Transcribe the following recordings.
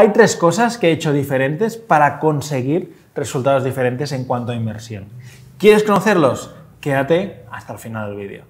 Hay tres cosas que he hecho diferentes para conseguir resultados diferentes en cuanto a inversión. ¿Quieres conocerlos? Quédate hasta el final del vídeo.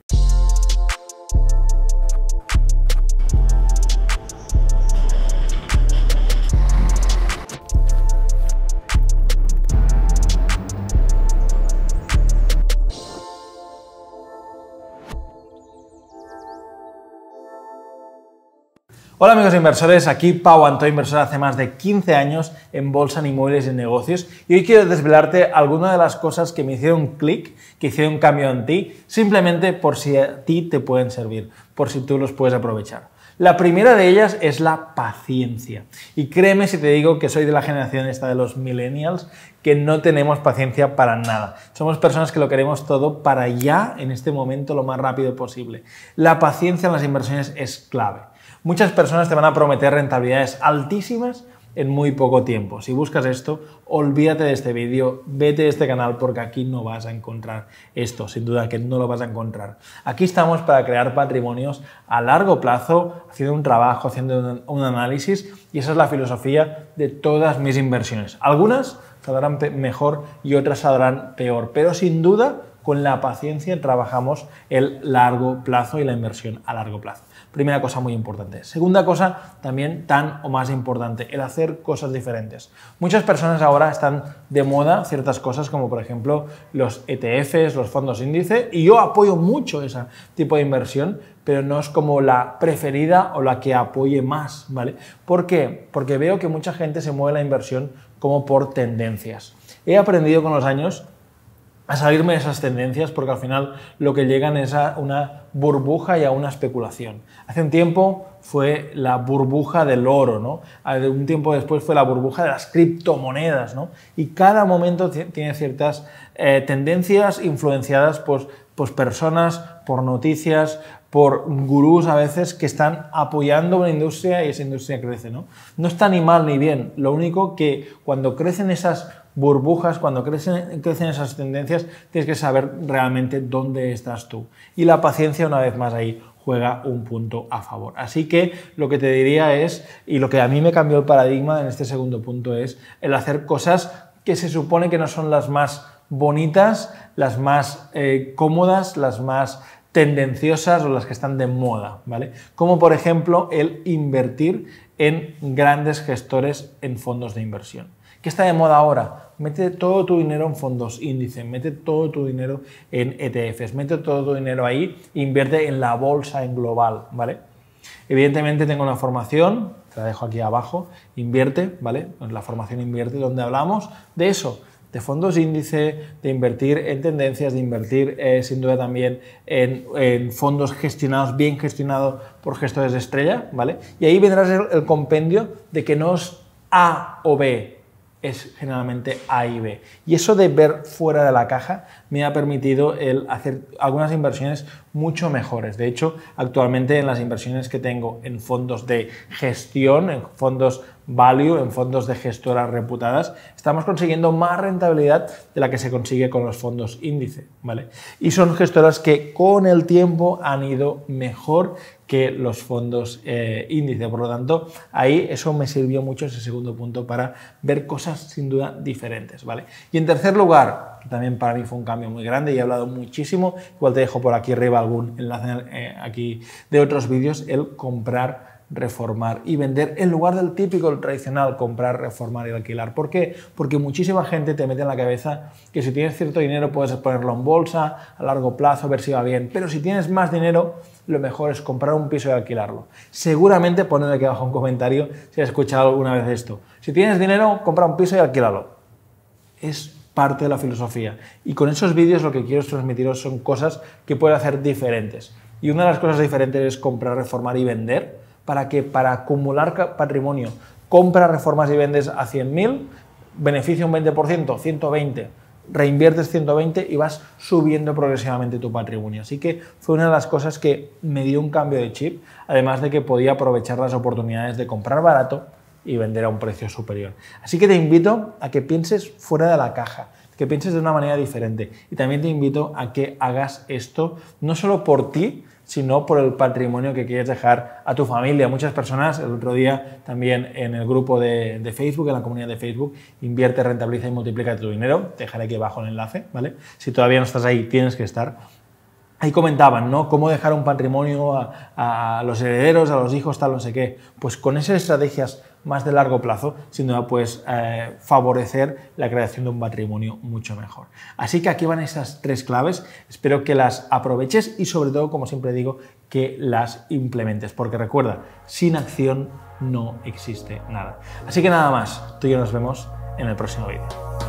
Hola amigos inversores, aquí Pau Anto, inversor hace más de 15 años en bolsa, en inmuebles y negocios. Y hoy quiero desvelarte algunas de las cosas que me hicieron clic, que hicieron cambio en ti, simplemente por si a ti te pueden servir, por si tú los puedes aprovechar. La primera de ellas es la paciencia. Y créeme si te digo que soy de la generación esta de los millennials, que no tenemos paciencia para nada. Somos personas que lo queremos todo para ya, en este momento, lo más rápido posible. La paciencia en las inversiones es clave. Muchas personas te van a prometer rentabilidades altísimas en muy poco tiempo. Si buscas esto, olvídate de este vídeo, vete a este canal porque aquí no vas a encontrar esto, sin duda que no lo vas a encontrar. Aquí estamos para crear patrimonios a largo plazo, haciendo un trabajo, haciendo un análisis y esa es la filosofía de todas mis inversiones. Algunas saldrán mejor y otras saldrán peor, pero sin duda con la paciencia trabajamos el largo plazo y la inversión a largo plazo. Primera cosa muy importante. Segunda cosa, también tan o más importante, el hacer cosas diferentes. Muchas personas ahora están de moda ciertas cosas como por ejemplo los ETFs, los fondos índice, y yo apoyo mucho ese tipo de inversión, pero no es como la preferida o la que apoye más, ¿vale? ¿Por qué? Porque veo que mucha gente se mueve la inversión como por tendencias. He aprendido con los años a salirme de esas tendencias porque al final lo que llegan es a una burbuja y a una especulación. Hace un tiempo fue la burbuja del oro, ¿no? Un tiempo después fue la burbuja de las criptomonedas, ¿no? Y cada momento tiene ciertas eh, tendencias influenciadas por personas, por noticias, por gurús a veces que están apoyando una industria y esa industria crece, ¿no? No está ni mal ni bien, lo único que cuando crecen esas burbujas, cuando crecen, esas tendencias, tienes que saber realmente dónde estás tú. Y la paciencia, una vez más, ahí juega un punto a favor. Así que lo que te diría es, y lo que a mí me cambió el paradigma en este segundo punto es el hacer cosas que se supone que no son las más bonitas, las más eh, cómodas, las más tendenciosas o las que están de moda, ¿vale? Como por ejemplo el invertir en grandes gestores en fondos de inversión. ¿Qué está de moda ahora? Mete todo tu dinero en fondos índice, mete todo tu dinero en ETFs, mete todo tu dinero ahí, invierte en la bolsa en global, ¿vale? Evidentemente tengo una formación, te la dejo aquí abajo, invierte, ¿vale? En la formación invierte, donde hablamos de eso, de fondos índice, de invertir en tendencias, de invertir eh, sin duda también en, fondos gestionados, bien gestionados por gestores de estrella, ¿vale? Y ahí vendrás el, compendio de que no es A o B, es generalmente A y B. Y eso de ver fuera de la caja me ha permitido hacer algunas inversiones mucho mejores. De hecho, actualmente en las inversiones que tengo en fondos de gestión, en fondos value en fondos de gestoras reputadas, estamos consiguiendo más rentabilidad de la que se consigue con los fondos índice, ¿vale? Y son gestoras que con el tiempo han ido mejor que los fondos eh, índice. Por lo tanto, ahí eso me sirvió mucho ese segundo punto para ver cosas sin duda diferentes, ¿vale? Y en tercer lugar, que también para mí fue un cambio muy grande y he hablado muchísimo, igual te dejo por aquí arriba algún enlace eh, aquí de otros vídeos, el comprar reformar y vender en lugar del típico el tradicional comprar, reformar y alquilar. ¿Por qué? Porque muchísima gente te mete en la cabeza que si tienes cierto dinero puedes ponerlo en bolsa a largo plazo, ver si va bien. Pero si tienes más dinero, lo mejor es comprar un piso y alquilarlo. Seguramente poned aquí abajo un comentario si has escuchado alguna vez esto. Si tienes dinero, compra un piso y alquílalo. Es parte de la filosofía. Y con esos vídeos lo que quiero transmitiros son cosas que puedes hacer diferentes. Y una de las cosas diferentes es comprar, reformar y vender para que para acumular patrimonio compra reformas y vendes a 100.000, beneficia un 20%, 120, reinviertes 120 y vas subiendo progresivamente tu patrimonio. Así que fue una de las cosas que me dio un cambio de chip, además de que podía aprovechar las oportunidades de comprar barato y vender a un precio superior. Así que te invito a que pienses fuera de la caja, que pienses de una manera diferente y también te invito a que hagas esto no solo por ti, sino por el patrimonio que quieres dejar a tu familia. a Muchas personas, el otro día también en el grupo de, Facebook, en la comunidad de Facebook, invierte, rentabiliza y multiplica tu dinero. Te dejaré aquí abajo el enlace, ¿vale? Si todavía no estás ahí, tienes que estar Ahí comentaban, ¿no? Cómo dejar un patrimonio a, los herederos, a los hijos, tal, no sé qué. Pues con esas estrategias más de largo plazo, sin duda, pues eh, favorecer la creación de un patrimonio mucho mejor. Así que aquí van esas tres claves. Espero que las aproveches y, sobre todo, como siempre digo, que las implementes. Porque recuerda, sin acción no existe nada. Así que nada más. Tú y yo nos vemos en el próximo vídeo.